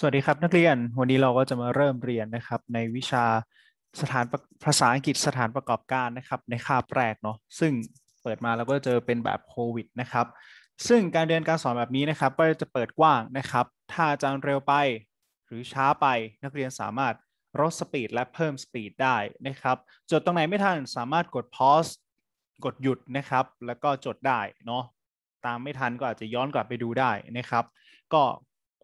สวัสดีครับ นักเรียนวันนี้เราก็จะมาเริ่มเรียนนะครับ ในวิชาสถานภาษาอังกฤษสถานประกอบการนะครับในคาบแรกเนาะซึ่งเปิดมาเราก็เจอเป็นแบบโควิดนะครับซึ่งการเรียนการสอนแบบนี้นะครับก็จะเปิดกว้างนะครับ ถ้าอาจารย์เร็วไปหรือช้าไป นักเรียนสามารถลดสปีด และเพิ่มสปีดได้นะครับจดตรงไหนไม่ทันสามารถกดพอยส์กดหยุดนะครับ แล้วก็จดได้เนาะตามไม่ทันก็อาจจะย้อนกลับไปดูได้นะครับ ก็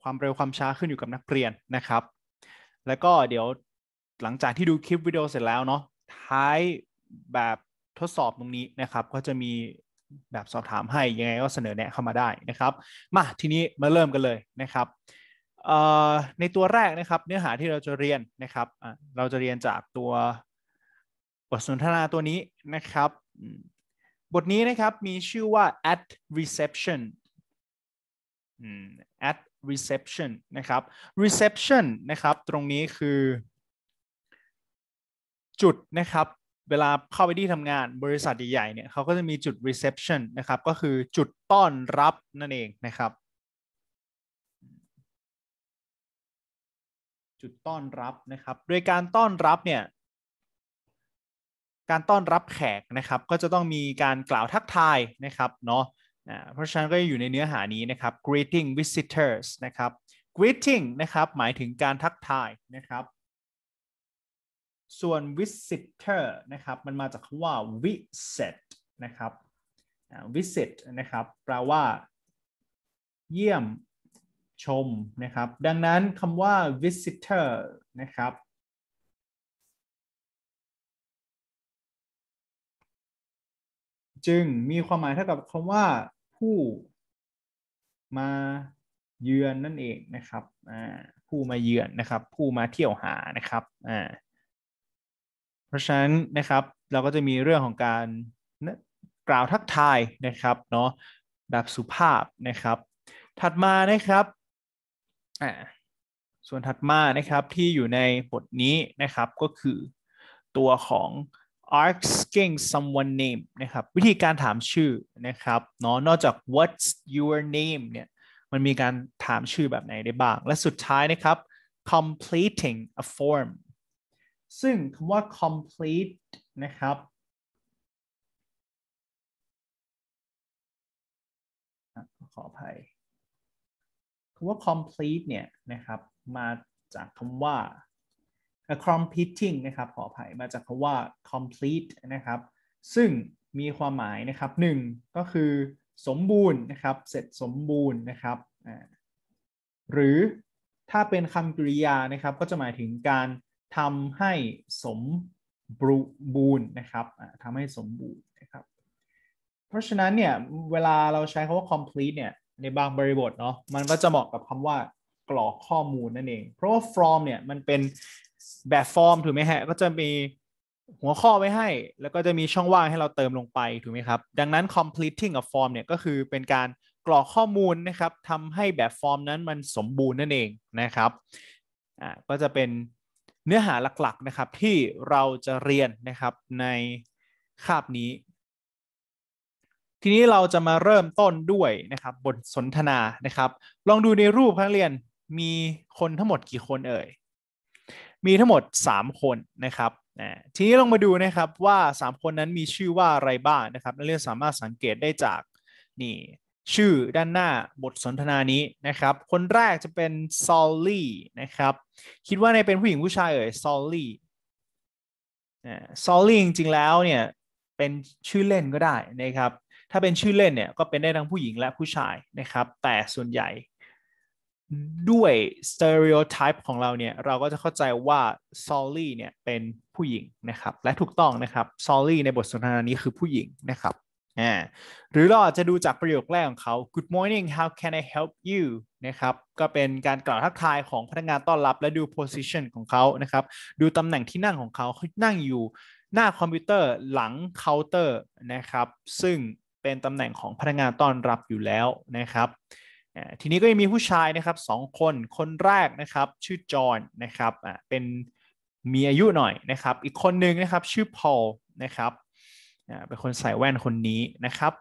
ความเร็วความช้าขึ้นอยู่กับนักเรียนนะครับ แล้วก็เดี๋ยวหลังจากที่ดูคลิปวิดีโอเสร็จแล้วเนาะ ท้ายแบบทดสอบตรงนี้นะครับก็จะมีแบบสอบถามให้ยังไงก็เสนอแนะเข้ามาได้นะครับ มาทีนี้มาเริ่มกันเลยนะครับในตัวแรก นะครับ เนื้อหาที่เราจะเรียนนะครับ เราจะเรียนจากตัวบทสนทนาตัวนี้นะครับ บทนี้นะครับมีชื่อว่า at reception at reception นะครับ reception นะครับตรงนี้คือจุดนะครับเวลาเข้าไปที่ทำงานบริษัทใหญ่ๆเนี่ยเขาก็จะมีจุด reception นะครับก็คือจุดต้อนรับนั่นเองนะครับจุดต้อนรับนะครับ โดยการต้อนรับเนี่ยการต้อนรับแขกนะครับก็จะต้องมีการกล่าวทักทายนะครับเนาะเพราะฉะนั้นก็อยู่ในเนื้อหานี้นะครับ greeting visitors นะครับ greeting นะครับหมายถึงการทักทายนะครับ ส่วน visitor นะครับมันมาจากคำว่า visit นะครับ visit นะครับแปลว่า เยี่ยมชมนะครับ ดังนั้นคำว่า visitor นะครับจึงมีความหมายเท่ากับคำว่าผู้มาเยือนนั่นเองนะครับผู้มาเยือนนะครับ ผู้มาเที่ยวหานะครับ เพราะฉะนั้นนะครับ เราก็จะมีเรื่องของการกล่าวทักทายนะครับเนาะ แบบสุภาพนะครับ ถัดมานะครับส่วนถัดมานะครับที่อยู่ในบทนี้นะครับก็คือตัวของ asking someone name นะครับ วิธีการถามชื่อนะครับ เนาะ นอกจาก what's your name เนี่ย มันมีการถามชื่อแบบไหนได้บ้าง และสุดท้ายนะครับ completing a form ซึ่งคำว่า complete นะครับ ขออภัยคำว่า complete เนี่ย นะครับ มาจากคำว่า completing นะครับขออภัยมาจากคาว่า complete นะครับซึ่งมีความหมายนะครับหนึ่งก็คือสมบูรณ์นะครับเสร็จสมบูรณ์นะครับหรือถ้าเป็นคำกริยานะครับก็จะหมายถึงการทำให้สมบูรณ์นะครับทำให้สมบูรณ์นะครับเพราะฉะนั้นเนี่ยเวลาเราใช้คาว่า complete เนี่ยในบางบริบทเนาะมันก็จะเหมาะกับคำว่า กรอกข้อมูลนั่นเองเพราะว่า from เนี่ยมันเป็นแบบฟอร์ม ถูกไหมฮะก็จะมีหัวข้อไว้ให้ แล้วก็จะมีช่องว่างให้เราเติมลงไป ถูกไหมครับ ดังนั้น completing a form เนี่ยก็คือเป็นการกรอกข้อมูลนะครับทำให้แบบฟอร์มนั้นมันสมบูรณ์นั่นเองนะครับอ่าก็จะเป็นเนื้อหาหลัก ๆ นะครับ ที่เราจะเรียนนะครับในคาบนี้ ทีนี้เราจะมาเริ่มต้นด้วยนะครับบทสนทนานะครับ ลองดูในรูปครับเรียนมีคนทั้งหมดกี่คนเอ่ยมีทั้งหมด 3 คนนะครับทีนี้ลองมาดูนะครับว่า 3 คนนั้นมีชื่อว่าอะไรบ้างนะครับนักเรียนสามารถสังเกตได้จากนี่ชื่อด้านหน้าบทสนทนานี้นะครับคนแรกจะเป็นซอลลี่นะครับ คิดว่าในเป็นผู้หญิงผู้ชายเอ่ยซอลลี่ซอลลี่จริงๆแล้วเนี่ยเป็นชื่อเล่นก็ได้นะครับ ถ้าเป็นชื่อเล่นเนี่ย ก็เป็นได้ทั้งผู้หญิงและผู้ชายนะครับแต่ส่วนใหญ่ด้วยสเตอริโอไทป์ของเราเนี่ย เราก็จะเข้าใจว่า ซอลลี่เนี่ยเป็นผู้หญิงนะครับ และถูกต้องนะครับ ซอลลี่ในบทสนทนานี้คือผู้หญิงนะครับอ่าหรือเราอาจจะดูจากประโยคแรกของเขา Good morning how can I help you นะครับ ก็เป็นการกล่าวทักทายของพนักงานต้อนรับ และดู position ของเขานะครับ ดูตำแหน่งที่นั่งของเขาเขานั่งอยู่หน้าคอมพิวเตอร์หลังเคาน์เตอร์นะครับซึ่งเป็นตำแหน่งของพนักงานต้อนรับอยู่แล้วนะครับทีนี้ก็ยังมีผู้ชายนะครับสองคน คนแรกนะครับชื่อจอห์นนะครับอ่าเป็นมีอายุหน่อยนะครับ อีกคนนึงนะครับชื่อพอลนะครับอ่าเป็นคนใส่แว่นคนนี้นะครับ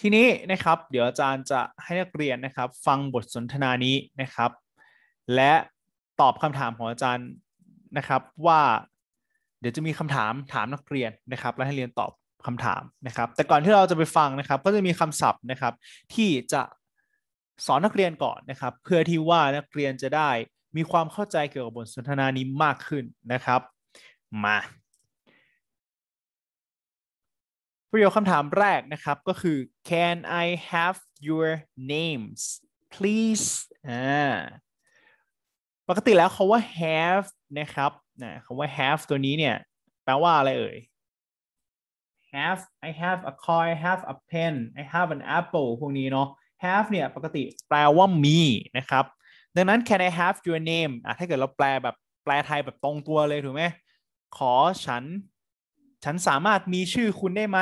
ทีนี้นะครับเดี๋ยวอาจารย์จะให้นักเรียนนะครับ ฟังบทสนทนานี้นะครับ และตอบคำถามของอาจารย์นะครับว่า เดี๋ยวจะมีคำถามถามนักเรียนนะครับ และให้เรียนตอบคำถามนะครับ แต่ก่อนที่เราจะไปฟังนะครับ ก็จะมีคำศัพท์นะครับ ที่จะสอนนักเรียนก่อน นะครับ เพื่อที่ว่านักเรียนจะได้มีความเข้าใจเกี่ยวกับบทสนทนานี้มากขึ้นนะครับ มาประโยคคำถามแรกนะครับก็คือ can I have your names please อ่าปกติแล้วเขาว่า have นะครับนะคำว่า have ตัวนี้เนี่ย แปลว่า อะไรเอ่ย have I have a car I have a pen I have an apple พวกนี้ เนาะ have เนี่ยปกติแปลว่ามี นะครับ ดังนั้น can I have your name อ่ะถ้าเกิดเราแปลแบบ แปลไทยแบบตรงตัวเลย ถูกไหม ขอ ฉัน ฉันสามารถมีชื่อคุณได้ไหม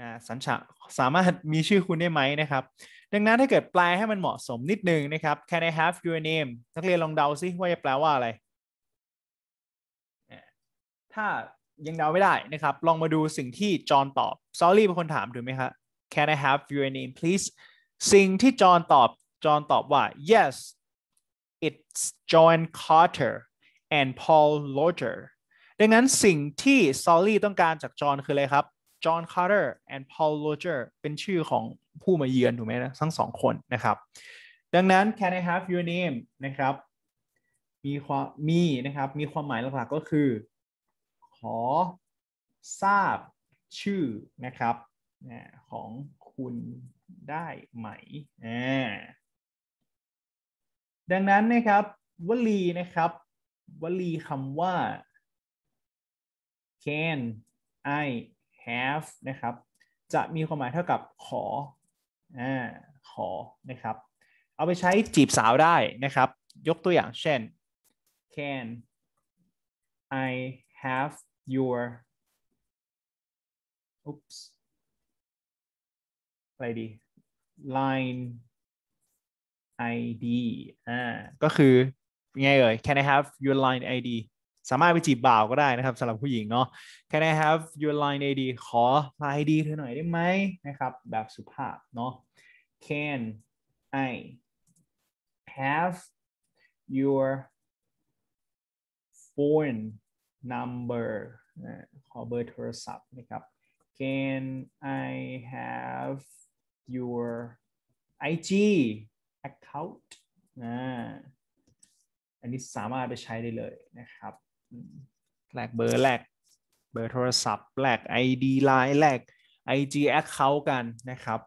อ่าสัญชาสามารถมีชื่อคุณได้ไหมนะครับ ดังนั้นถ้าเกิด แปล ให้มันเหมาะสมนิดนึง นะครับ can I have your name นักเรียนลองเดาซิว่าจะแปลว่าอะไร ถ้ายังเดาไม่ได้นะครับ ลองมาดูสิ่งที่ จอห์นตอบ ซอลลี่เป็นคนถามถูกไหมครับ Can I have your name please สิ่งที่ จอห์นตอบ จอห์นตอบว่า yes it's John Carter and Paul Loder ดังนั้นสิ่งที่ซอลลี่ต้องการจาก จอห์นคือ อะไร ครับ John Carter and Paul l o g e r เป็นชื่อของผู้มาเยือน ถูกไหมนะทั้งสองคน นะครับ ดังนั้น can I have your name นะครับ มีความ มีนะครับ มีความหมายหลักๆ ก็คือขอ ทราบชื่อ นะครับของคุณได้ ไหม ดังนั้น นะ ครับ วลี นะ ครับ วลีคำว่า can I have นะ ครับ จะมีความหมายเท่ากับขออขอ นะ ครับ เอาไปใช้จีบสาวได้ นะ ครับ ยกตัวอย่างเช่น can I have your oops อะไรดี line ID อ่าก็คือ ไงเอ่ย Can I have your line ID สามารถไปจีบบ่าวก็ได้นะครับสำหรับผู้หญิงเนาะ Can I have your line ID ขอ line ID เธอหน่อยได้ไหมนะครับแบบสุภาพเนาะ Can I have your phone number ขอเบอร์โทรศัพท์นะครับ can I have your IG account นะอันนี้สามารถไปใช้ได้เลยนะครับแลกเบอร์แลกเบอร์โทรศัพท์ แลก ID Line แลก IG account กันนะครับ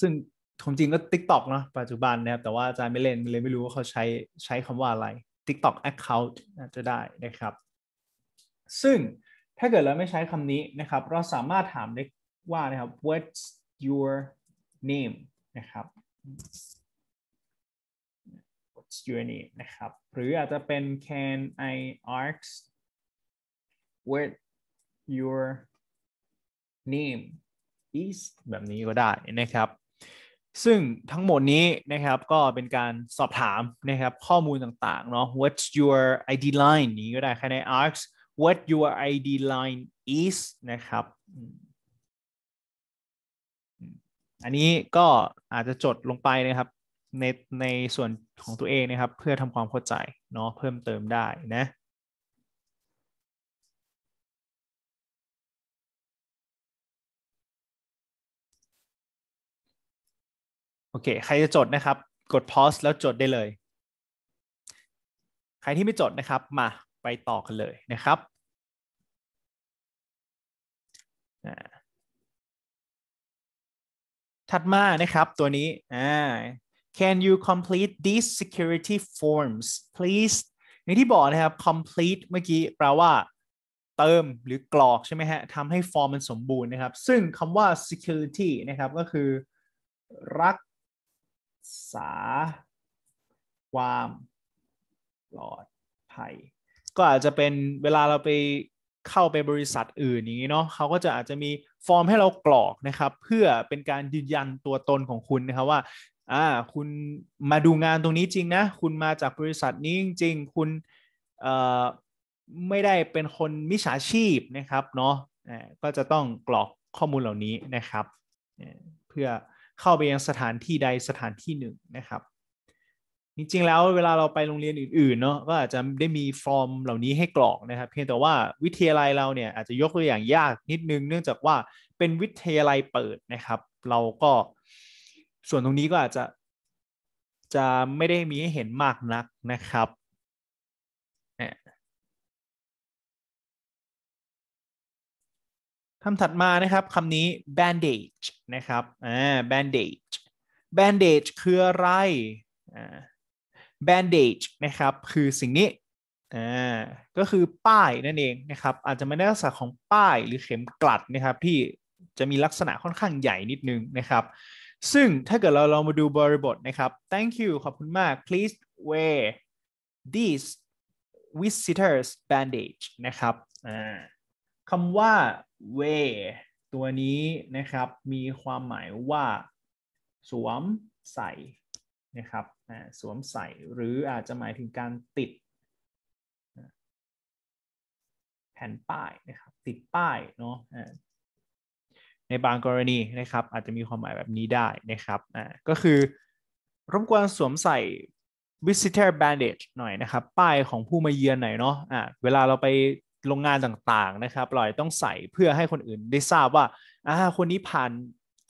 ซึ่งทมจริงก็ TikTok เนาะปัจจุบันนะครับ แต่ว่าอาจารย์ไม่เล่นเลยไม่รู้ว่าเขาใช้ใช้คำว่าอะไร TikTok account จะได้นะครับซึ่งถ้าเกิดเราไม่ใช้คำนี้นะครับ เราสามารถถามได้ว่านะครับ what's your name นะครับ what's your name นะครับ หรืออาจจะเป็น can I ask what your name is แบบนี้ก็ได้นะครับ ซึ่งทั้งหมดนี้นะครับก็เป็นการสอบถามนะครับ ข้อมูลต่าง ๆ เนาะ what's your ID line นี้ก็ได้ can I ask what your ID line is นะครับ อันนี้ก็อาจจะจดลงไปนะครับ ในในส่วนของตัวเองนะครับ เพื่อทำความเข้าใจ เนาะเพิ่มเติมได้นะโอเค ใครจะจดนะครับ กด pause แล้วจดได้เลย ใครที่ไม่จดนะครับมาไปต่อกันเลยนะครับ ถัดมานะครับตัวนี้ Can you complete these security forms please อย่างที่บอกนะครับ complete เมื่อกี้แปลว่าเติมหรือกรอกใช่ไหมฮะทำให้ฟอร์มมันสมบูรณ์นะครับ ซึ่งคำว่า security นะครับก็คือ รักษาความปลอดภัยก็อาจจะเป็นเวลาเราไปเข้าไปบริษัทอื่นอย่างนี้เนาะเขาก็จะอาจจะมีฟอร์มให้เรากรอกนะครับ เพื่อเป็นการยืนยันตัวตนของคุณนะครับว่าอ่าคุณมาดูงานตรงนี้จริงนะคุณมาจากบริษัทนี้จริง คุณเอ่อไม่ได้เป็นคนมิจฉาชีพนะครับเนาะก็จะต้องกรอกข้อมูลเหล่านี้นะครับ เพื่อเข้าไปยังสถานที่ใดสถานที่หนึ่งนะครับจริงๆแล้วเวลาเราไปโรงเรียนอื่น ๆเนาะก็อาจจะได้มีฟอร์มเหล่านี้ให้ กรอกนะครับ เพียงแต่ว่าวิทยาลัยเราเนี่ย อาจจะยกตัวอย่างยากนิดนึง เนื่องจากว่าเป็นวิทยาลัยเปิดนะครับ เราก็ส่วนตรงนี้ก็อาจจะจะไม่ได้มีให้เห็นมากนักนะครับคำถัดมานะครับคำนี้ bandage นะครับอ่า bandage bandage คืออะไรอ่า bandage นะครับคือสิ่งนี้อ่าก็คือป้าย นั่นเองนะครับ อาจจะไม่ได้ลักษณะของป้ายหรือเข็มกลัดนะครับ ที่จะมีลักษณะค่อนข้างใหญ่นิดนึงนะครับ ซึ่งถ้าเกิดเราลองมาดูบริบทนะครับ thank you ขอบคุณมาก please wear these visitors bandage นะครับคำว่า wear ตัวนี้นะครับมีความหมายว่า สวมใส่นะครับสวมใส่หรืออาจจะหมายถึงการติด แผ่นป้ายนะครับติดป้ายเนาะในบางกรณีนะครับอาจจะมีความหมายแบบนี้ได้นะครับอ่าก็คือรบกวนสวมใส่ visitor bandage หน่อยนะครับ ป้ายของผู้มาเยือนหน่อยเนาะอ่าเวลาเราไปโรงงานต่าง ๆ นะครับเราต้องใส่เพื่อให้คนอื่นได้ทราบว่าอ่าคนนี้ผ่าน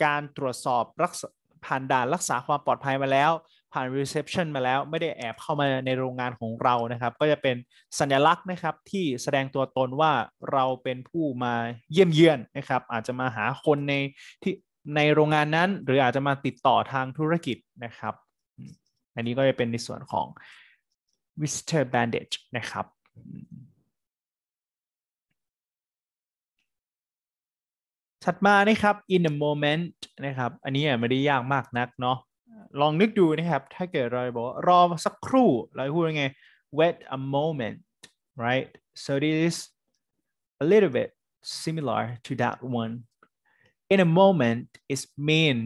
การตรวจสอบรักษาผ่านด่านรักษาความปลอดภัยมาแล้วผ่าน reception มาแล้วไม่ได้แอบเข้ามาในโรงงานของเรานะครับ ก็จะเป็นสัญลักษณ์นะครับที่แสดงตัวตนว่าเราเป็นผู้มาเยี่ยมเยือนนะครับอาจจะมาหาคนในที่ ในโรงงานนั้น หรืออาจจะมาติดต่อทางธุรกิจนะครับ อันนี้ก็จะเป็นในส่วนของ visitor bandage นะครับ ถัดมานะครับ in a moment นะครับ อันนี้ไม่ได้ยากมากนักเนาะลองนึกดูนะครับ ถ้าเกิดเราบอกรอสักครู่เราพูดยังไง wait a moment right so this is a little bit similar to that one in a moment is mean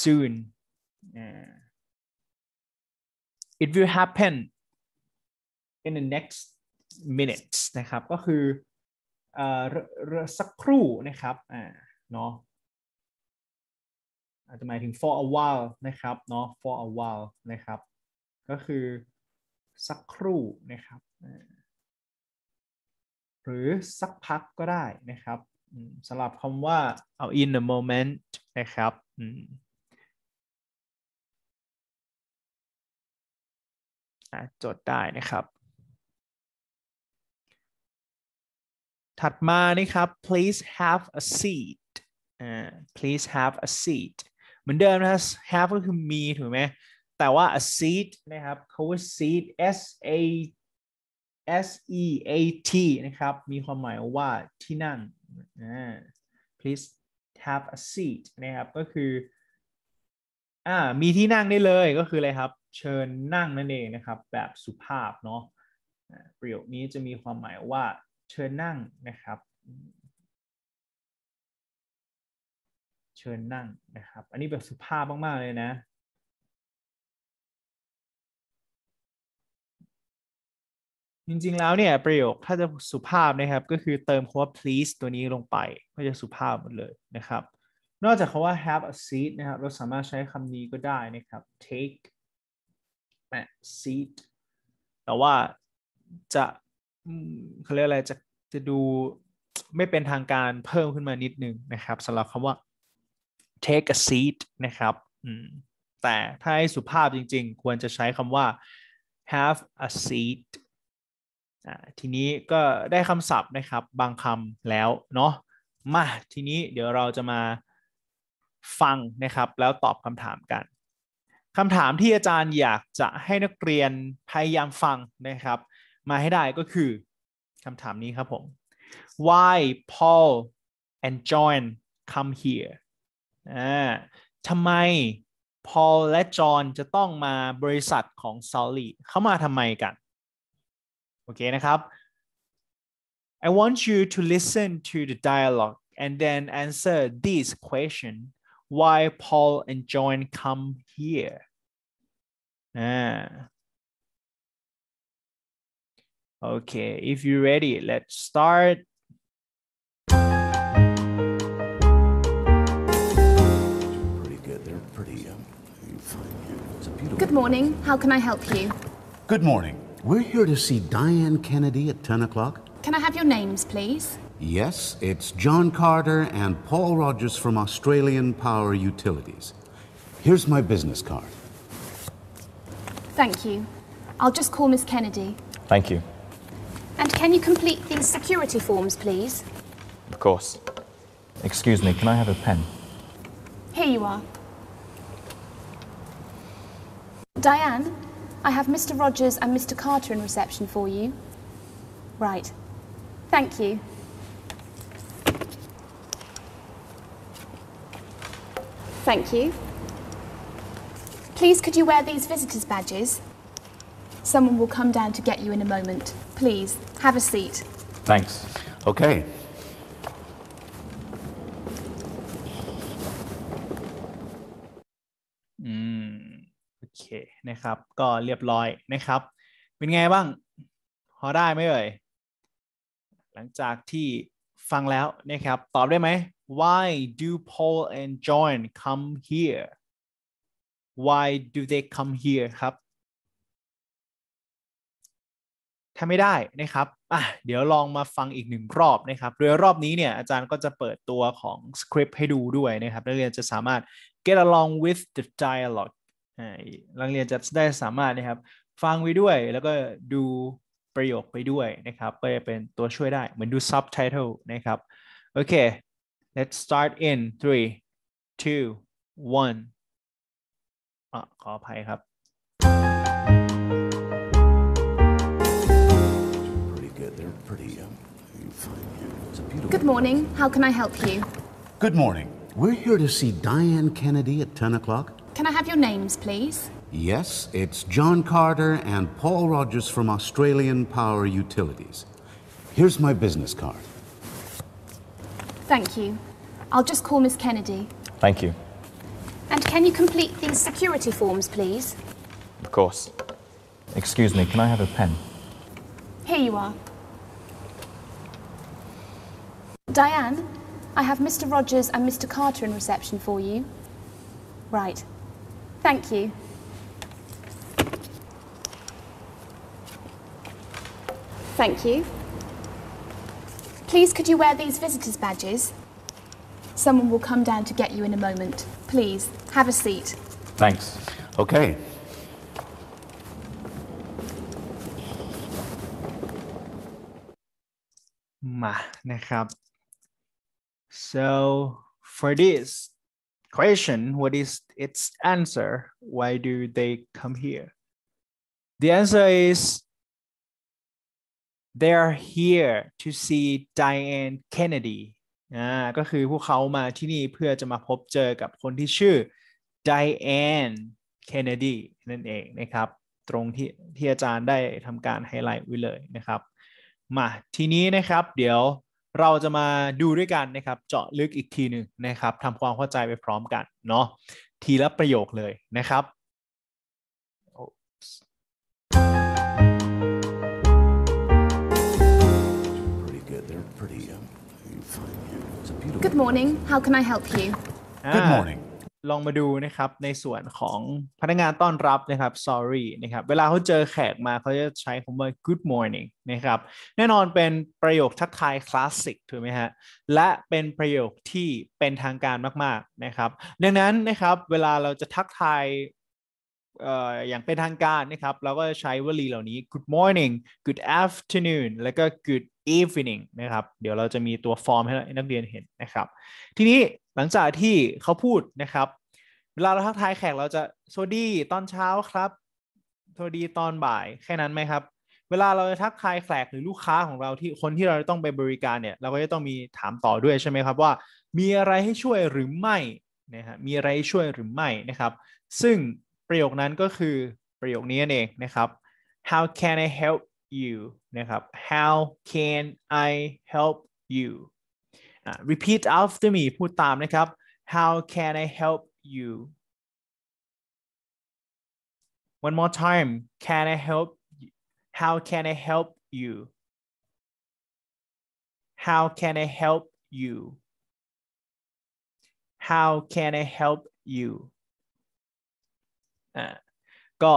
soon it will happen in the next minutes นะครับ ก็คือสักครู่นะครับ อ่า เนาะจจะหมายถึง for a while นะครับเนาะ for a while นะครับก็คือสักครู่นะครับหรือสักพักก็ได้นะครับสำหรับคำว่าเอา in the moment นะครับจดได้นะครับ ถัดมานี่ครับ please have a seat please have a seat เหมือนเดิมนะครับ have ก็คือมีถูกไหมแต่ว่า a seat นะครับคาว่า seat s a s e a t นะครับ มีความหมายว่าที่นั่ง please have a seat นะครับ ก็คือ อ่า มีที่นั่งได้เลยก็คืออะไรครับ เชิญนั่งนั่นเองนะครับ แบบสุภาพเนาะประโยคนี้จะมีความหมายว่าเชิญนั่งนะครับชิญนั่ง นะครับอันนี้แบบสุภาพมาก ๆ เลยนะ จริงๆแล้ว เนี่ย ประโยคถ้าจะสุภาพนะครับก็คือเติมคำว่า please ตัวนี้ลงไปก็จะสุภาพ หมดเลยนะครับ นอกจากคำว่า have a seat นะครับ เราสามารถใช้คำนี้ก็ได้นะครับ take a seat แต่ว่าจะเขาเรียกอะไรจะจะดูไม่เป็นทางการเพิ่มขึ้นมานิดนึงนะครับสำหรับคำว่า take a seat นะครับแต่ถ้าให้สุภาพจริงๆ ควรจะใช้คำว่า have a seat ทีนี้ก็ได้คำศัพท์นะครับบางคำแล้วเนาะ มาทีนี้เดี๋ยวเราจะมาฟังนะครับแล้วตอบคำถามกันคำถามที่อาจารย์อยากจะให้นักเรียนพยายามฟังนะครับ มาให้ได้ก็คือคำถามนี้ครับผม why Paul and John come here อ่าทำไมพอลและจอห์นจะต้องมาบริษัทของซอลลี่เขามาทำไมกัน I want you to listen to the dialogue and then answer this question why Paul and John come here Okay, if you're ready, let's start. Good morning. How can I help you? Good morning. We're here to see Diane Kennedy at 10 o'clock. Can I have your names, please? Yes, it's John Carter and Paul Rogers from Australian Power Utilities. Here's my business card. Thank you. I'll just call Miss Kennedy. Thank you. And can you complete these security forms, please? Of course. Excuse me, can I have a pen? Here you are. Diane, I have Mr. Rogers and Mr. Carter in reception for you. Right. Thank you. Thank you. Please could you wear these visitors' badges? Someone will come down to get you in a moment. Please, have a seat. Thanks. Okay. ครับก็เรียบร้อยนะครับ เป็นไงบ้าง พอได้ไหมเอ่ยหลังจากที่ฟังแล้วนะครับ ตอบได้ไหม Why do Paul and John come here Why do they come here ครับ ถ้าไม่ได้นะครับ อ่ะ เดี๋ยวลองมาฟังอีกหนึ่งรอบนะครับ โดยรอบนี้เนี่ยอาจารย์ก็จะเปิดตัวของสคริปต์ให้ดูด้วยนะครับ นักเรียนจะสามารถ get along with the dialogue นักเรียนจะได้สามารถนะครับฟังไปด้วยแล้วก็ดูประโยคไปด้วยนะครับก็จะเป็นตัวช่วยได้เหมือนดู subtitle นะครับโอเค let's start in three two one อ่ะขออภัยครับ Good morning. How can I help you? Good morning. We're here to see Diane Kennedy at 10 o'clock. Can I have your names, please? Yes, it's John Carter and Paul Rogers from Australian Power Utilities. Here's my business card. Thank you. I'll just call Miss Kennedy. Thank you. And can you complete these security forms, please? Of course. Excuse me, can I have a pen? Here you are. Diane, I have Mr. Rogers and Mr. Carter in reception for you. Right, Thank you. Thank you. Please could you wear these visitors badges? Someone will come down to get you in a moment. Please, have a seat. Thanks. Okay. So for this, question, what is its answer? Why do they come here? The answer is they are here to see Diane Kennedy อ่าก็คือพวกเขามาที่นี่เพื่อจะมาพบเจอกับคนที่ชื่อ Diane Kennedy นั่นเองนะครับตรงที่ที่อาจารย์ได้ทำการไฮไลท์ไว้เลยนะครับมาทีนี้นะครับเดี๋ยวเราจะมาดูด้วยกันนะครับเจาะลึกอีกทีหนึ่งนะครับทำความเข้าใจไปพร้อมกันเนาะทีละประโยคเลยนะครับ Good morning. How can I help you? Good morning. ลองมาดูนะครับในส่วนของพนักงานต้อนรับนะครับ sorry นะครับเวลาเขาเจอแขกมาเขาจะใช้คำว่า good morning นะครับแน่นอนเป็นประโยคทักทายคลาสสิกถูกไหมฮะและเป็นประโยคที่เป็นทางการมากๆนะครับ ดังนั้นนะครับเวลาเราจะทักทายอย่างเป็นทางการนะครับเราก็ใช้วลีเหล่านี้ good morning good afternoon แล้วก็ good evening นะครับเดี๋ยวเราจะมีตัวฟอร์มให้นักเรียนเห็นนะครับทีนี้หลังจากที่เขาพูดนะครับเวลาเราทักทายแขกเราจะสวัสดีตอนเช้าครับสวัสดีตอนบ่ายแค่นั้นไหมครับเวลาเราจะทักทายแขกหรือลูกค้าของเราที่คนที่เราต้องไปบริการเนี่ยเราก็จะต้องมีถามต่อด้วยใช่ไหมครับว่า มีอะไรให้ช่วยหรือไม่นะฮะมีอะไรช่วยหรือไม่นะครับซึ่งประโยคนั้นก็คือประโยคนี้นั่นเองนะครับ how can I help you นะครับ how can I help you uh, repeat after me พูดตามนะครับ how can I help you one more time can I help you? how can I help you how can I help you how can I help you อ่าก็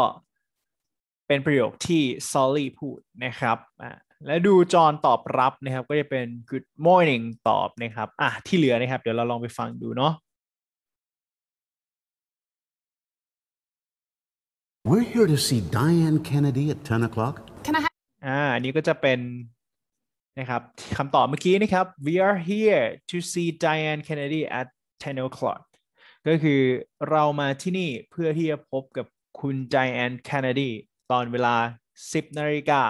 เป็นประโยคที่ซอลลี่พูดนะครับอ่าและดูจอนตอบรับนะครับก็จะเป็น good morning ตอบนะครับ อ่ะที่เหลือนะครับ เดี๋ยวเราลองไปฟังดูเนาะ We're here to see Diane Kennedy at 10 o'clock. Can I have อ่าอันนี้ก็จะเป็นนะครับคำตอบเมื่อกี้นะครับ we are here to see Diane Kennedy at 10 o'clock ก็คือเรามาที่นี่เพื่อที่จะพบกับคุณใจแอนแคนนดีตอนเวลา 10นาฬิกา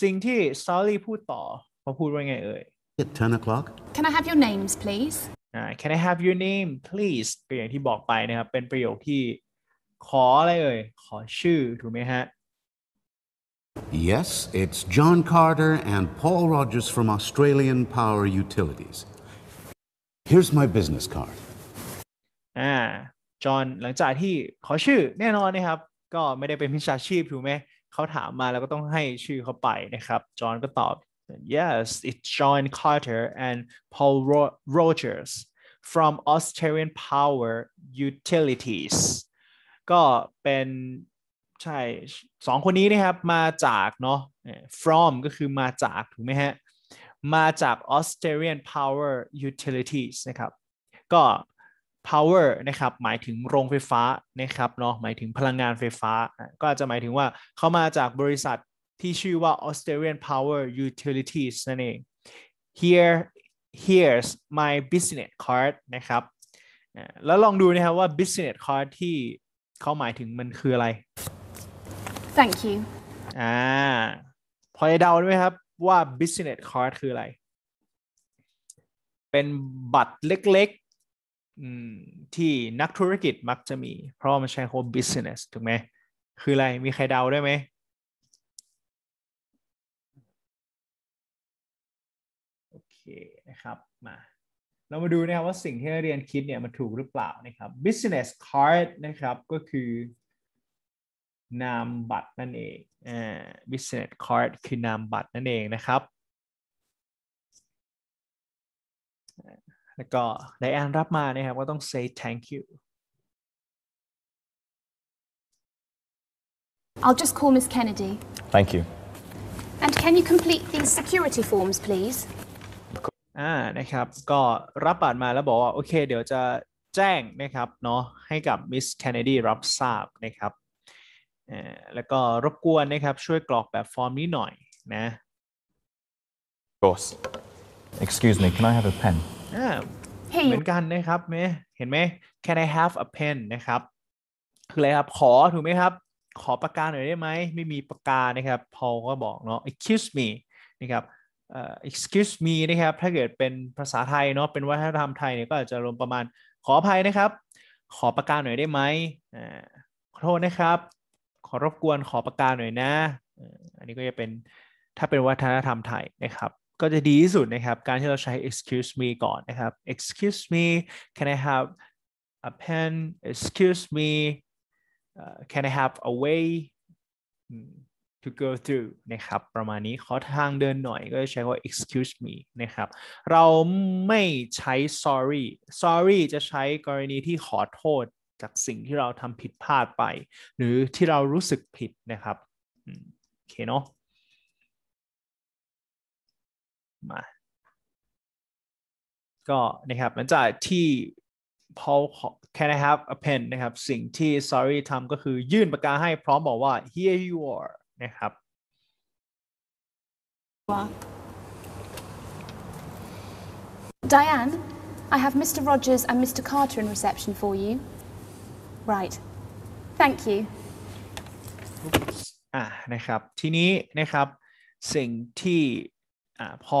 สิ่งที่ซอลลี่พูดต่อเขาพูดว่าไงเอ่ย At 10 o'clock Can I have your names please uh, Can I have your name please ก็อย่างที่บอกไปนะครับ เป็นประโยคที่ขออะไรเอ่ย ขอชื่อ ถูกไหมฮะ Yes it's John Carter and Paul Rogers from Australian Power Utilities Here's my business card ่าจอห์นหลังจากที่ขอชื่อแน่นอนนะครับก็ไม่ได้เป็นพิชชาชีพถูกไหมเขาถามมาแล้วก็ต้องให้ชื่อเขาไปนะครับจอห์นก็ตอบ yes it's John Carter and Paul Rogers from Australian Power Utilities ก็เป็นใช่สองคนนี้นะครับมาจากเนาะ from ก็คือมาจากถูกไหมฮะมาจาก Australian Power Utilities นะครับก็ power นะครับ หมายถึงโรงไฟฟ้า นะครับ เนาะ หมายถึงพลังงานไฟฟ้า ก็อาจจะหมายถึงว่าเขามาจากบริษัทที่ชื่อว่า Australian Power Utilities นั่นเอง here here's my business card นะครับ แล้วลองดูนะครับว่า business card ที่เขาหมายถึงมันคืออะไร thank you อ่าพอจะเดาได้ไหมครับว่า business card คืออะไร เป็นบัตรเล็กที่นักธุรกิจมักจะมีเพราะมันใช้คำ business ถูกไหม คืออะไร มีใครเดาได้ไหมโอเคนะครับ มา เรามาดูนะครับว่าสิ่งที่เราเรียนคิดเนี่ยมันถูกหรือเปล่านะครับ business card นะครับก็คือนามบัตรนั่นเองอ่า business card คือนามบัตรนั่นเองนะครับแล้วก็ไดแอนรับมานะครับก็ต้อง say thank you I'll just call Miss Kennedy Thank you And can you complete these security forms please อ่านะครับก็รับบาดมาแล้วบอกว่าโอเคเดี๋ยวจะแจ้งนะครับเนาะให้กับมิสแคนเนดีรับทราบนะครับแล้วก็รบกวนนะครับช่วยกรอกแบบฟอร์มนี้หน่อยนะ Of course Excuse me can I have a pen เหมือนกันนะครับไหมเห็นไหม Can I have a pen นะครับคืออะไรครับขอถูกไหมครับ ขอปากกาหน่อยได้ไหมไม่มีปากกานะครับพอลก็บอกเนาะ excuse me นะครับ uh, excuse me นะครับถ้าเกิดเป็นภาษาไทยเนาะเป็นวัฒนธรรมไทยเนี่ยก็อาจจะรวมประมาณขออภัยนะครับ ขอปากกาหน่อยได้ไหมขอโทษนะครับ ขอรบกวนขอปากกาหน่อยนะ อันนี้ก็จะเป็นถ้าเป็นวัฒนธรรมไทยนะครับก็จะดีที่สุดนะครับ การที่เราใช้ excuse me ก่อนนะครับ excuse me can I have a pen excuse me uh, can I have a way to go through นะครับ ประมาณนี้ขอทางเดินหน่อยก็จะใช้ว่า excuse me นะครับ เราไม่ใช้ sorry sorry จะใช้กรณีที่ขอโทษจากสิ่งที่เราทำผิดพลาดไป หรือที่เรารู้สึกผิดนะครับ โอเคเนาะมา ก็ นะครับหลังจากที่ Paul can I have a pen นะครับ สิ่งที่ Sorry ทำก็คือ ยื่นปากกาให้ พร้อม บอกว่า here you are นะครับว่า Diane I have Mr Rogers and Mr Carter in reception for you right thank you อ่านะครับ ทีนี้นะครับ สิ่งที่อ่าพอ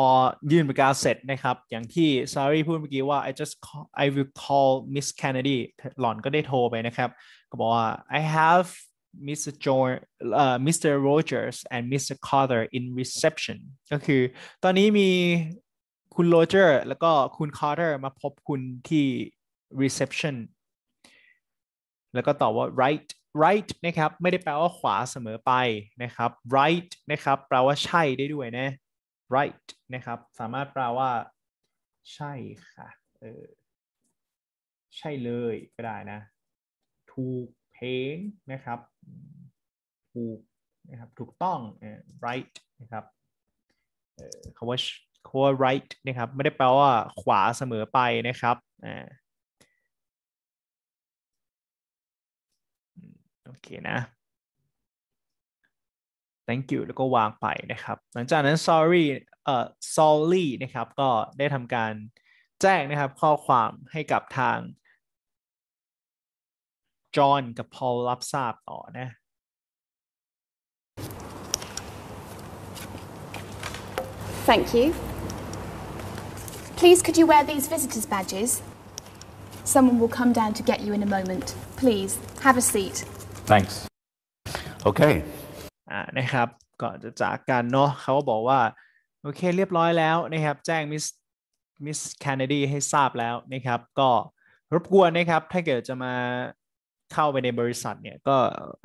ยื่นปากกาเสร็จนะครับ อย่างที่ซารีพูดเมื่อกี้ว่า I just call, I will call Miss Kennedy หล่อนก็ได้โทรไปนะครับก็บอกว่า I have Mr. John ่อ Mr. Rogers and Mr. Carter in reception ก็คือ ตอนนี้มีคุณโรเจอร์แล้วก็คุณคาร์เตอร์มาพบคุณที่ reception แล้วก็ตอบว่า right right นะครับ ไม่ได้แปลว่าขวาเสมอไปนะครับ right นะครับ แปลว่าใช่ได้ด้วยนะ right นะครับ สามารถแปลว่าใช่ค่ะ เออ ใช่เลยก็ได้นะ ถูกเพลงนะครับ ถูก นะครับ ถูกต้อง right นะครับ เออคำว่าคำว่า right นะครับ ไม่ได้แปลว่าขวาเสมอไปนะครับอ่าโอเคนะ thank you แล้วก็วางไปนะครับหลังจากนั้น sorry เอ่อ sorry นะครับก็ได้ทำการแจ้งนะครับข้อความให้กับทางจอห์นกับพอลรับทราบต่อนะ Thank you. Please could you wear these visitors badges? Someone will come down to get you in a moment. Please, have a seat. Thanks. Okay. อ่านะครับก่อนจะจากกันเนาะเขาบอกว่าโอเคเรียบร้อยแล้วนะครับ แจ้งมิสมิสแคนเนดีให้ทราบแล้วนะครับก็รบกวนนะครับถ้าเกิดจะมาเข้าไปในบริษัทเนี่ยก็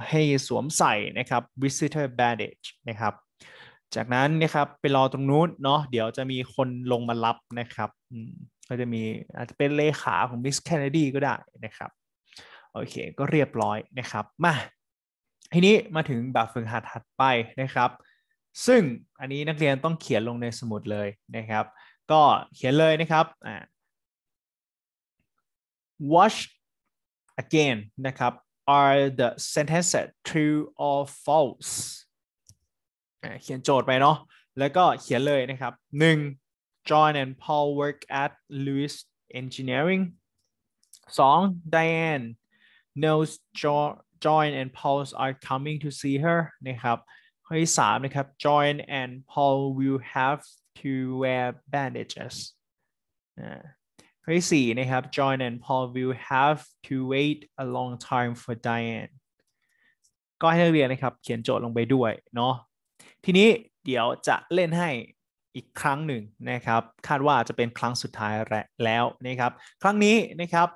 ให้สวมใส่นะครับ visitor badge n a นะครับจากนั้นนะครับไปรอตรงนู้นเนาะเดี๋ยวจะมีคนลงมารับนะครับก็จะมีอาจจะเป็นเลขาของมิสแคนเนดีก็ได้นะครับโอเคก็เรียบร้อยนะครับมาทีนี้ มาถึงแบบฝึกหัดถัดไป นะ ครับ ซึ่ง อัน นี้นักเรียนต้องเขียนลงในสมุดเลย นะ ครับ ก็เขียน เลย นะ ครับ watch again นะ ครับ are the sentences true or false เขียนโจทย์ไป เนาะแล้ว ก็ เขียน เลย นะ ครับ 1. John and Paul work at Lewis Engineering 2. Diane knows John Join and Paul are coming to see her นะครับข้อที่สามนะครับ Join and Paul will have to wear bandages ข้อที่สี่นะครับ John and Paul will have to wait a long time for Diane ก็ให้นักเรียนนะครับ เขียนโจทย์ลงไปด้วยเนาะ ทีนี้เดี๋ยวจะเล่นให้อีกครั้งหนึ่งนะครับ คาดว่าจะเป็นครั้งสุดท้ายแล้วนะครับ ครั้งนี้นะครับ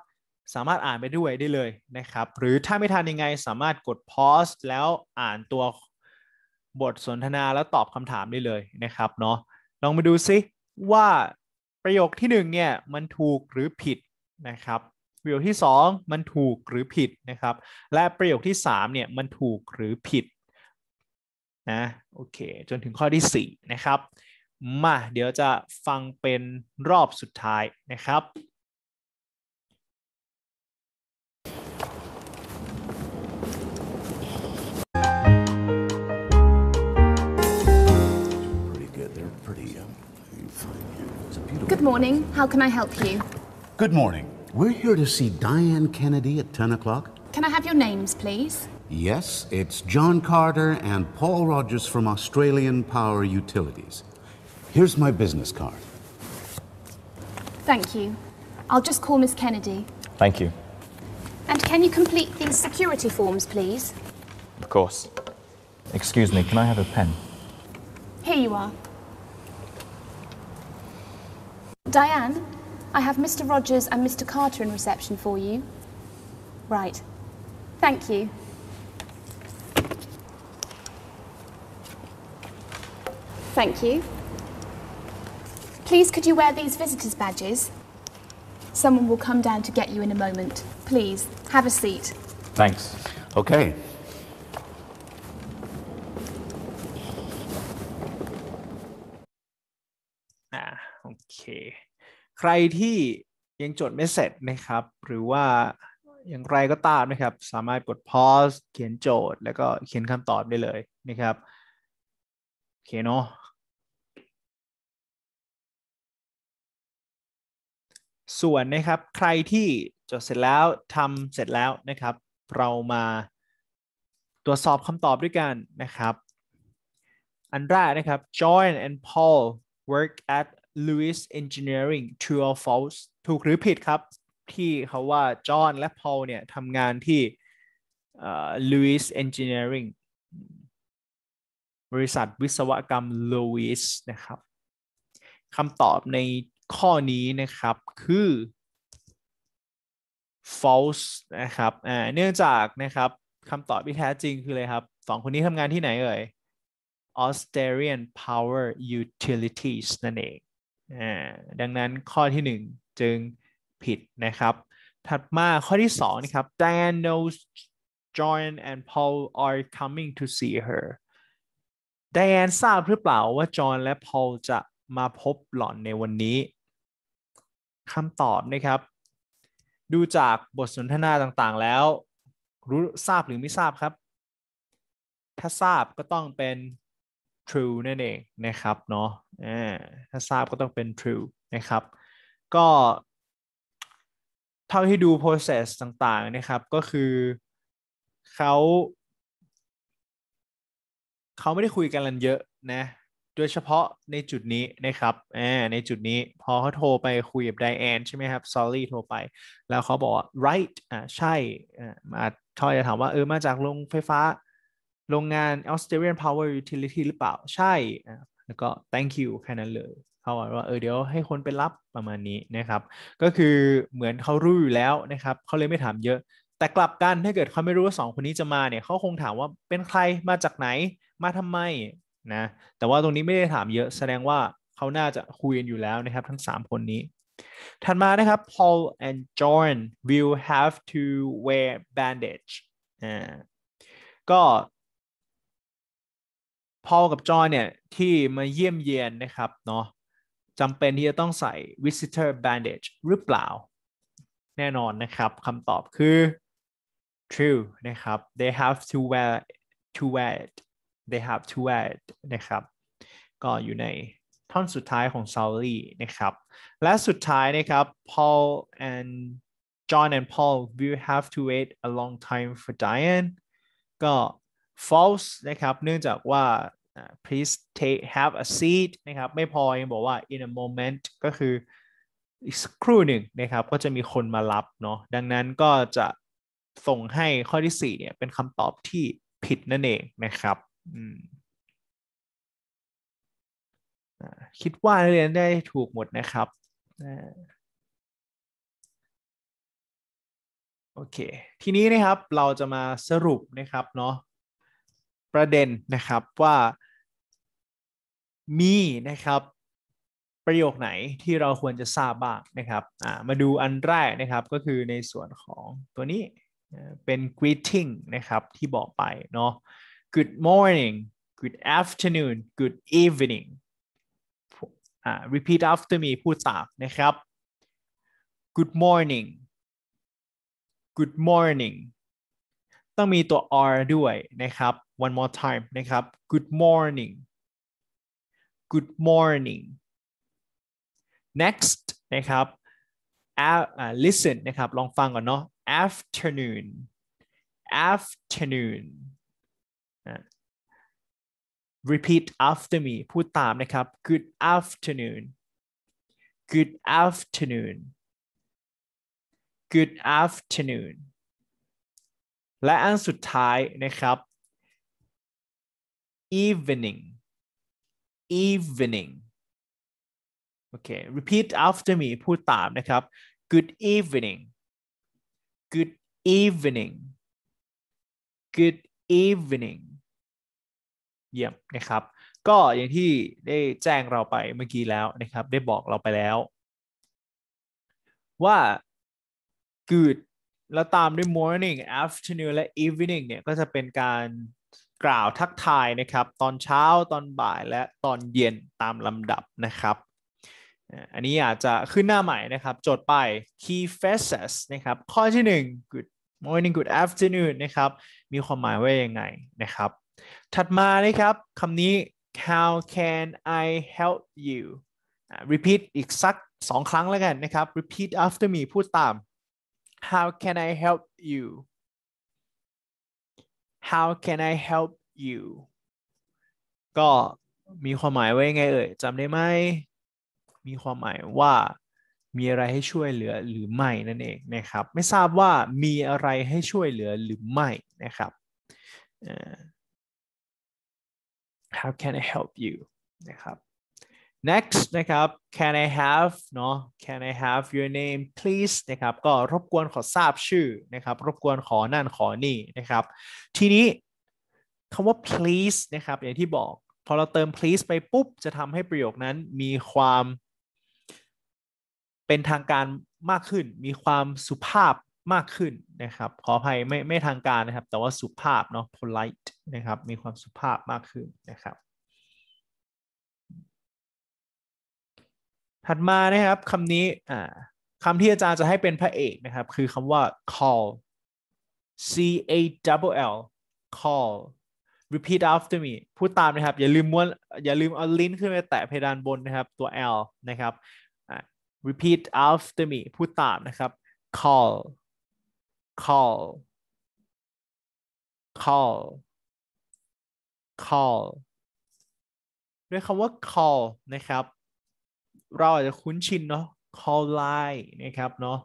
สามารถอ่านไปด้วยได้เลยนะครับ หรือถ้าไม่ทันยังไงสามารถกดพอสแล้วอ่านตัวบทสนทนาแล้วตอบคำถามได้เลยนะครับเนาะลอง มา ดูซิว่าประโยคที่1เนี่ย มันถูกหรือผิดนะครับประโยคที่ 2 มันถูกหรือผิดนะครับ และประโยคที่ 3 เนี่ยมันถูกหรือผิดนะโอเคจนถึงข้อที่4นะครับมาเดี๋ยวจะฟังเป็นรอบสุดท้ายนะครับ morning. How can I help you? Good morning. We're here to see Diane Kennedy at 10 o'clock. Can I have your names, please? Yes, it's John Carter and Paul Rogers from Australian Power Utilities. Here's my business card. Thank you. I'll just call Miss Kennedy. Thank you. And can you complete these security forms, please? Of course. Excuse me, can I have a pen? Here you are. Diane, I have Mr. Rogers and Mr. Carter in reception for you. Right. Thank you. Thank you. Please could you wear these visitors' badges? Someone will come down to get you in a moment. Please, have a seat. Thanks. Okay. ใครที่ยังจดไม่เสร็จนะครับ หรือว่าอย่างไรก็ตามนะครับสามารถกดพอสเขียนโจทย์แล้วก็เขียนคำตอบได้เลยนะครับ โอเคเนาะส่วนนะครับใครที่จดเสร็จแล้วทำเสร็จแล้วนะครับ เรามาตรวจสอบคำตอบด้วยกันนะครับ อันแรกนะครับ John and Paul work at Lewis Engineering True or False ถูกหรือผิดครับ ที่เขาว่าจอห์นและพอลเนี่ยทำงานที่ Lewis Engineering บริษัทวิศวกรรม Lewis นะครับคำตอบในข้อนี้นะครับคือ false นะครับเนื่องจากนะครับคำตอบที่แท้จริงคืออะไรครับสองคนนี้ทำงานที่ไหนเอ่ย Australian Power Utilities นั่นเองดังนั้นข้อที่1จึงผิดนะครับ ถัดมาข้อที่2นะครับ Diane knows John and Paul are coming to see her Diane ทราบหรือเปล่าว่า John และ Paul จะมาพบหล่อนในวันนี้ คำตอบนะครับ ดูจากบทสนทนาต่างๆ แล้ว รู้ทราบหรือไม่ทราบครับ ถ้าทราบก็ต้องเป็น true นั่นเองนะครับ เนาะถ้าทราบก็ต้องเป็น true นะครับ ก็ เท่าที่ดู process ต่างๆนะครับก็คือเขา เขาไม่ได้คุยกันเยอะ นะ โดยเฉพาะในจุดนี้นะครับอในจุดนี้ พอเขาโทรไปคุยกับไดแอนใช่ไหมครับซอ r ี่โทรไป แล้วเขาบอกว่า right อ่าใช่อ่าเขาจะถามว่า เออ มาจากโรงไฟฟ้าโรงงาน Australian Power Utility หรือเปล่าใช่ แล้วก็ thank you แค่นั้นเลยเขาบอกว่า เออ เดี๋ยวให้คนไปรับประมาณนี้นะครับ ก็คือเหมือนเขารู้อยู่แล้วนะครับเขาเลยไม่ถามเยอะ แต่กลับกัน ถ้าเกิดเขาไม่รู้ว่าสองคนนี้จะมาเนี่ยเขาคงถามว่าเป็นใคร มาจากไหน มาทำไมนะ แต่ว่าตรงนี้ไม่ได้ถามเยอะ แสดงว่าเขาน่าจะคุยกันอยู่แล้วนะครับทั้ง 3 คนนี้ ถัดมานะครับ Paul and John will have to wear bandage อ่าก็พอลกับจอยเนี่ยที่มาเยี่ยมเยียนนะครับเนาะจำเป็นที่จะต้องใส่ visitor bandage หรือเปล่าแน่นอนนะครับคำตอบคือ true นะครับ they have to wear to wear it they have to wear it นะครับก็อยู่ในท่อนสุดท้ายของาวลี่นะครับและสุดท้ายนะครับ Paul and John and Paul will have to wait a long time for Diane ก็ false นะครับเนื่องจากว่า please take have a seat นะครับ ไม่พอยังบอกว่า in a moment ก็คืออีกสักครู่หนึ่งนะครับ ก็จะมีคนมารับเนาะดังนั้นก็จะส่งให้ข้อที่4เนี่ยเป็นคำตอบที่ผิดนั่นเองนะครับคิดว่าเรียนได้ถูกหมดนะครับโอเค ทีนี้นะครับเราจะมาสรุปนะครับเนาะประเด็นนะครับว่ามีนะครับ ประโยคไหนที่เราควรจะทราบบ้างนะครับมาดูอันแรกนะครับก็คือในส่วนของตัวนี้เป็น greeting นะครับที่บอกไป เนาะ good morning good afternoon good evening repeat after me พูดตามนะครับ good morning good morning ต้องมีตัว r ด้วยนะครับ one more time นะครับ good morning good morning next นะครับ listen นะครับลองฟังก่อนเนาะ afternoon afternoon repeat after me พูดตามนะครับ good afternoon good afternoon good afternoon และอันสุดท้ายนะครับ evening evening โอเค repeat after me พูดตามนะครับ good evening good evening good evening เยี่ยมนะครับ ก็อย่างที่ได้แจ้งเราไปเมื่อกี้แล้วนะครับ ได้บอกเราไปแล้ว ว่า good แล้วตามด้วย morning afternoon และ evening เนี่ยก็จะเป็นการกล่าวทักทายนะครับตอนเช้าตอนบ่ายและตอนเย็นตามลำดับนะครับอันนี้อาจจะขึ้นหน้าใหม่นะครับจดไป key phrases นะครับข้อที่ 1 good morning good afternoon นะครับมีความหมายว่ายังไงนะครับถัดมานะครับคำนี้ how can I help you repeat อีกสักสองครั้งแล้วกันนะครับ repeat after me พูดตาม how can I help you how can I help you ก็มีความหมายว่ายังไงเอ่ยจำได้ไหมมีความหมายว่ามีอะไรให้ช่วยเหลือหรือไม่นั่นเองนะครับ ไม่ทราบว่ามีอะไรให้ช่วยเหลือหรือไม่นะครับ how can I help you นะครับ next นะครับ can I have เนาะ can I have your name please นะครับก็รบกวนขอทราบชื่อนะครับ รบกวนขอนั่นขอนี่นะครับทีนี้คำว่า please นะครับอย่างที่บอก พอเราเติม please ไปปุ๊บจะทำให้ประโยคนั้นมีความเป็นทางการมากขึ้น มีความสุภาพมากขึ้นนะครับขออภัยไม่ไม่ทางการนะครับ แต่ว่าสุภาพเนาะ polite นะครับมีความสุภาพมากขึ้นนะครับ ถัดมานะครับคำนี้อ่าคำที่อาจารย์จะให้เป็นพระเอกนะครับ คือคำว่า call C A L L call repeat after me พูด ตามนะครับอย่าลืมม้วนอย่าลืมเอาลิ้นขึ้นไปแตะเพดานบนนะครับตัว L นะครับ repeat after me พูดตามนะครับ call call call call ด้วยคำว่า call นะครับเราอาจจะคุ้นชินเนาะ call line นะครับเนาะ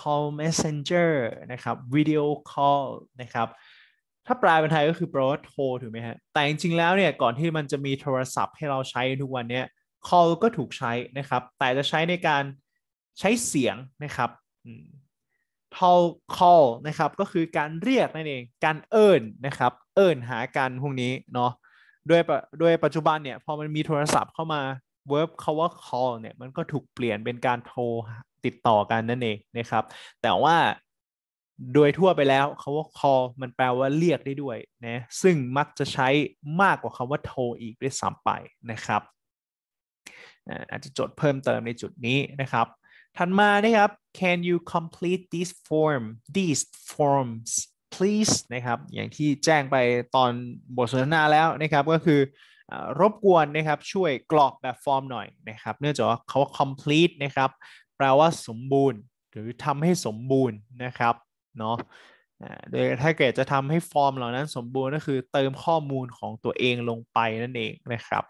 call messenger นะครับ video call นะครับถ้าแปลเป็นไทยก็คือแปลว่าโทรถูกไหมฮะแต่จริงๆ แล้วเนี่ย ก่อนที่มันจะมีโทรศัพท์ให้เราใช้ทุกวันเนี้ย call ก็ถูกใช้นะครับ แต่จะใช้ในการใช้เสียงนะครับ call call นะครับ ก็คือการเรียกนั่นเอง การเอิญนะครับ เอิญหากันพวกนี้เนาะ ด้วยด้วยปัจจุบันเนี่ย พอมันมีโทรศัพท์เข้ามา verb คาว่า call เนี่ย มันก็ถูกเปลี่ยนเป็นการโทรติดต่อกันนั่นเองนะครับ แต่ว่าโดยทั่วไปแล้วคาว่า call มันแปลว่าเรียกได้ด้วย นะ ซึ่งมักจะใช้มากกว่าคาว่า โทรอีกด้วยซ้ำไปนะครับ อาจจะ จด เพิ่ม เติม ในจุดนี้นะครับ ถัดมา นะ ครับ can you complete these form these forms please นะครับ อย่างที่แจ้งไปตอนบท สนทนา แล้วนะครับก็คือ รบกวนนะครับช่วยกรอกแบบฟอร์มหน่อยนะครับ เนื่องจากว่าเขา complete นะครับ แปลว่าสมบูรณ์ หรือทำให้สมบูรณ์นะครับเนาะโดยถ้าเกิดจะทำให้ฟอร์มเหล่านั้นสมบูรณ์ก็คือเติมข้อมูลของตัวเองลงไปนั่นเองนะครับ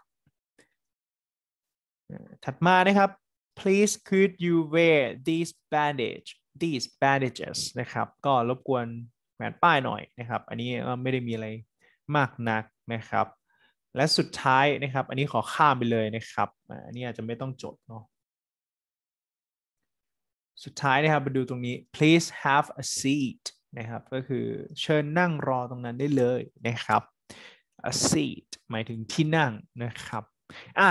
ถัดมานะครับ please could you wear these bandage these bandages นะครับก็รบกวนแหวนป้ายหน่อยนะครับอันนี้ก็ไม่ได้มีอะไรมากนักนะครับ และสุดท้ายนะครับอันนี้ขอข้ามไปเลยนะครับอันนี้อาจจะไม่ต้องจดเนาะสุดท้ายนะครับมาดูตรงนี้ please have a seat นะครับ ก็คือเชิญนั่งรอตรงนั้นได้เลยนะครับ a seat หมายถึงที่นั่งนะครับ อ่ะ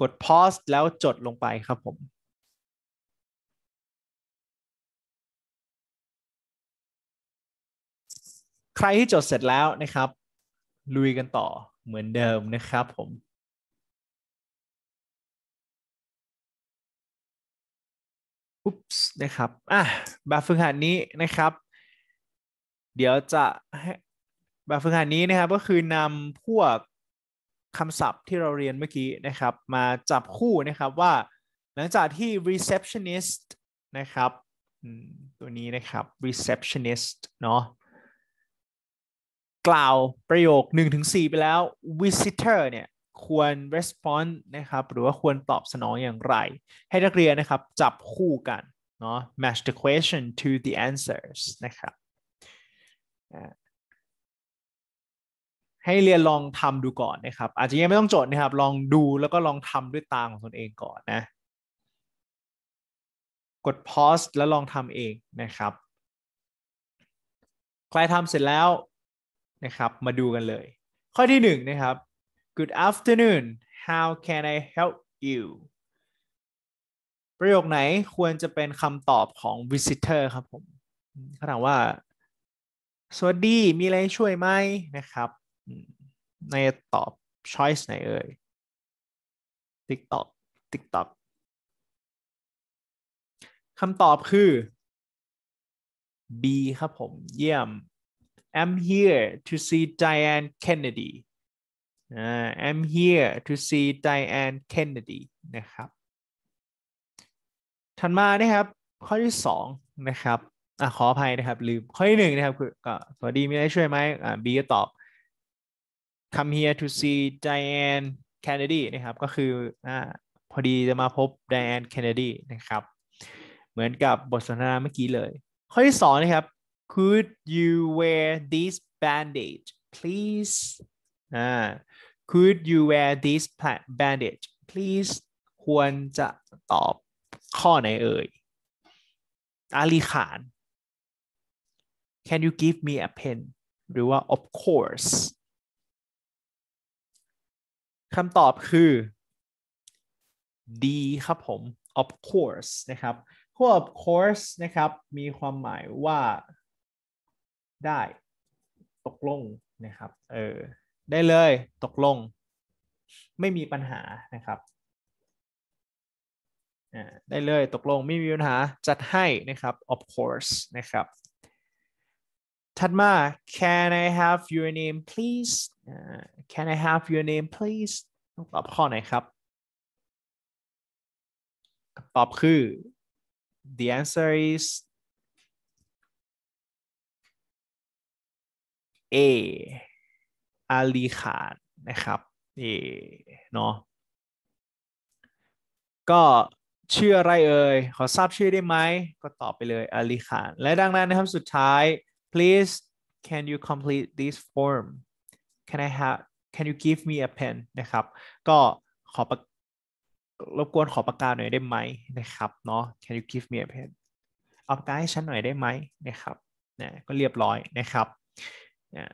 กด pause แล้วจดลงไปครับผม ใครที่จดเสร็จแล้วนะครับ ลุยกันต่อเหมือนเดิมนะครับผมอุ๊บส์นะครับ อ่ะแบบฝึกหัดนี้นะครับ เดี๋ยวจะแบบฝึกหัดนี้นะครับก็คือนำพวกคำศัพท์ที่เราเรียนเมื่อกี้นะครับ มาจับคู่นะครับว่าหลังจากที่ receptionist นะครับตัวนี้นะครับ receptionist เนาะกล่าวประโยค 1-4 ไปแล้ว visitor เนี่ยควร r e s p o n d นะครับ หรือว่าควรตอบสนองอย่างไร ให้นักเรียนนะครับจับคู่กันเนาะ match the question to the answers นะครับให้เรียนลองทำดูก่อนนะครับ อาจจะยังไม่ต้องจดนะครับลองดูแล้วก็ลองทำด้วยตาของตนเองก่อนนะกด pause แล้วลองทำเองนะครับใครทำเสร็จแล้วนะครับมาดูกันเลย ข้อที่1นนะครับ Good afternoon How can I help you ประโยคไหนควรจะเป็นคำตอบของ visitor ครับผมเขาถามว่า สวัสดีมีอะไรช่วยไหมนะครับ ในตอบ choice ไหนเอ่ย TikTok TikTok คำตอบคือ B ครับผม เยี่ยม I'm here to see Diane Kennedy I'm here to see Diane Kennedy นะครับ ถัดมานะครับข้อที่สองนะครับอ่ะขออภัยนะครับ ลืมข้อที่หนึ่งนะครับคือก็สวัสดีมีอะไรช่วยไหมอ่าบีก็ตอบ come here to see Diane Kennedy นะครับก็คืออ่าพอดีจะมาพบ Diane Kennedy นะครับ เหมือนกับบทสนทนาเมื่อกี้เลย ข้อที่สองนะครับ could you wear this bandage please อ่า could you wear this bandage please ควรจะตอบข้อไหนเอ่ยอาลีขาน can you give me a pen หรือว่า of course คำตอบคือดีครับผม of course นะครับพวก of course นะครับ มีความหมายว่า ได้ตกลงนะครับ เออได้เลยตกลงไม่มีปัญหานะครับได้เลยตกลงไม่มีปัญหาจัดให้นะครับ of course นะครับถัดมา can I have your name please can I have your name please ต้องตอบข้อไหนครับ ตอบคือ the answer is A อาลีขานนะครับ นี่ เนาะก็ชื่ออะไรเอ่ยขอทราบชื่อได้ไหม ก็ตอบไปเลยอาลีขานและดังนั้นนะครับสุดท้าย please can you complete this form can I have can you give me a pen นะครับ ก็ขอรบกวนขอปากกาหน่อยได้ไหมนะครับ เนาะ can you give me a pen เอาปากกาให้ฉันหน่อยได้ไหมนะครับนะก็เรียบร้อยนะครับนะ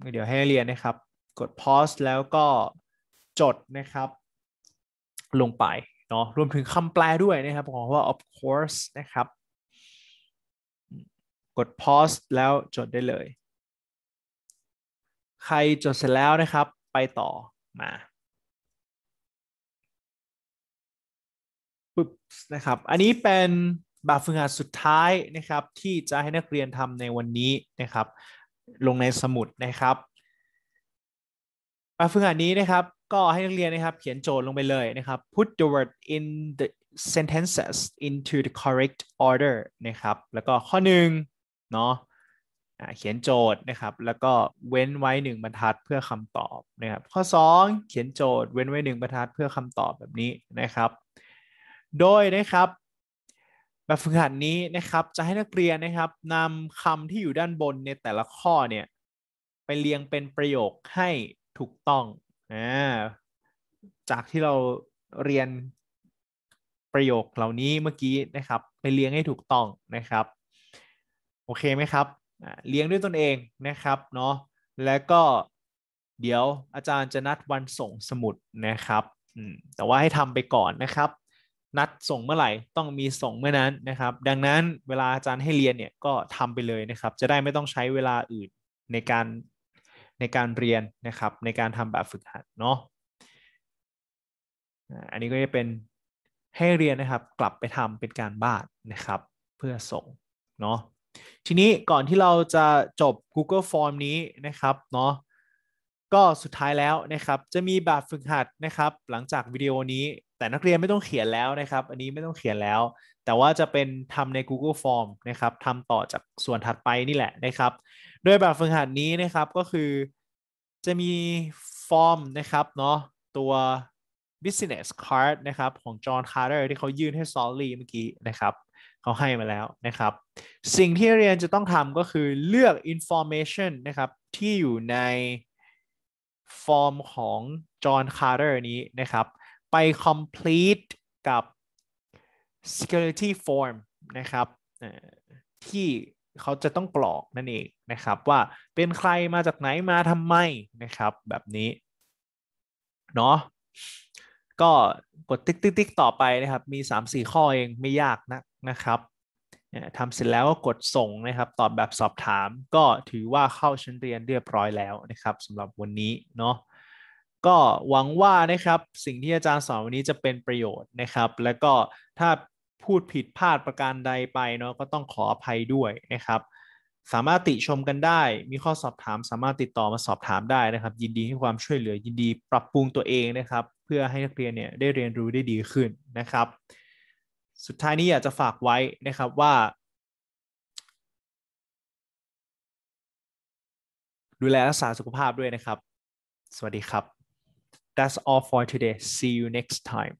เดี๋ยวให้เรียนนะครับกด pause แล้วก็จดนะครับ ลงไปเนาะรวมถึงคำแปลด้วยนะครับ ของว่า of course นะครับ กด pause แล้วจดได้เลย ใครจดเสร็จแล้วนะครับไปต่อมาปึ๊บนะครับอันนี้เป็นแบบฝึกหัดสุดท้ายนะครับที่จะให้นักเรียนทำในวันนี้นะครับลงในสมุดนะครับมาฝึกหัดนี้นะครับก็ให้นักเรียนนะครับเขียนโจทย์ลงไปเลยนะครับ put the word in the sentences into the correct order นะครับแล้วก็ข้อหนึ่งเนาะเขียนโจทย์นะครับ แล้วก็เว้นไว้หนึ่งบรรทัดเพื่อคำตอบนะครับ ข้อ 2 เขียนโจทย์เว้นไว้หนึ่งบรรทัดเพื่อคำตอบแบบนี้นะครับ โดยนะครับแบบฝึกหัดนี้นะครับ จะให้นักเรียนนะครับนำคำที่อยู่ด้านบนในแต่ละข้อเนี่ยไปเรียงเป็นประโยคให้ถูกต้องอ่าจากที่เราเรียนประโยคเหล่านี้เมื่อกี้นะครับไปเรียงให้ถูกต้องนะครับโอเคไหมครับเลี้ยงด้วยตนเองนะครับเนาะแล้วก็ เดี๋ยวอาจารย์จะนัดวันส่งสมุดนะครับแต่ว่าให้ทำไปก่อนนะครับนัดส่งเมื่อไหร่ต้องมีส่งเมื่อนั้นนะครับ ดังนั้นเวลาอาจารย์ให้เรียนเนี่ย ก็ทำไปเลยนะครับ จะได้ไม่ต้องใช้เวลาอื่นในการ ใน การ เรียนนะครับ ในการทำแบบฝึกหัดเนาะอันนี้ก็จะเป็นให้เรียนนะครับกลับไปทำเป็นการบ้านนะครับเพื่อส่งเนาะทีนี้ก่อนที่เราจะจบ Google Form นี้นะครับเนาะก็สุดท้ายแล้วนะครับจะมีแบบฝึกหัดนะครับ หลังจากวิดีโอนี้แต่นักเรียนไม่ต้องเขียนแล้วนะครับ อันนี้ไม่ต้องเขียนแล้ว แต่ว่าจะเป็นทำใน Google Form นะครับทำต่อจากส่วนถัดไปนี่แหละนะครับ โดยแบบฝึกหัดนี้นะครับ ก็คือ จะมีฟอร์มนะครับเนาะ ตัว business card นะครับของ John Carter ที่เขายื่นให้ s อล l ีเมื่อกี้นะครับ เขาให้มาแล้วนะครับ สิ่งที่เรียนจะต้องทำก็คือเลือก information นะครับ ที่อยู่ในฟอร์มของ John Carter นี้นะครับไป complete กับ security form นะครับที่เขาจะต้องกรอกนั่นเองนะครับ ว่าเป็นใครมาจากไหนมาทำไมนะครับแบบนี้ เนาะก็กดติ๊กติ๊กติ๊กต่อไปนะครับมี 3-4 ข้อเองไม่ยากนะนะครับทำเสร็จแล้วก็กดส่งนะครับ ตอบแบบสอบถามก็ถือว่าเข้าชั้นเรียนเรียบร้อยแล้วนะครับสำหรับวันนี้เนาะก็หวังว่านะครับ สิ่งที่อาจารย์สอนวันนี้จะเป็นประโยชน์นะครับ แล้วก็ถ้าพูดผิดพลาดประการใดไปเนาะก็ต้องขออภัยด้วยนะครับ สามารถติชมกันได้มีข้อสอบถามสามารถติดต่อมาสอบถามได้นะครับ ยินดีให้ความช่วยเหลือยินดีปรับปรุงตัวเองนะครับ เพื่อให้นักเรียนเนี่ยได้เรียนรู้ได้ดีขึ้นนะครับ สุดท้ายนี้อยากจะฝากไว้นะครับว่า ดูแลรักษาสุขภาพด้วยนะครับ สวัสดีครับ That's all for today. See you next time.